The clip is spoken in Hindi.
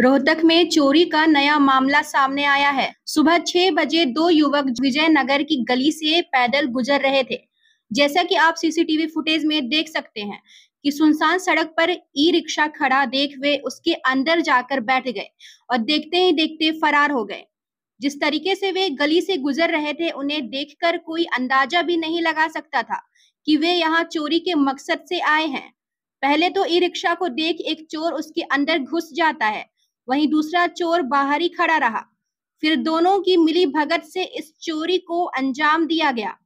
रोहतक में चोरी का नया मामला सामने आया है सुबह छह बजे दो युवक विजयनगर की गली से पैदल गुजर रहे थे जैसा कि आप सीसीटीवी फुटेज में देख सकते हैं कि सुनसान सड़क पर ई रिक्शा खड़ा देख वे उसके अंदर जाकर बैठ गए और देखते ही देखते फरार हो गए जिस तरीके से वे गली से गुजर रहे थे उन्हें देखकर कोई अंदाजा भी नहीं लगा सकता था कि वे यहाँ चोरी के मकसद से आए हैं पहले तो ई रिक्शा को देख एक चोर उसके अंदर घुस जाता है वहीं दूसरा चोर बाहर ही खड़ा रहा फिर दोनों की मिली भगत से इस चोरी को अंजाम दिया गया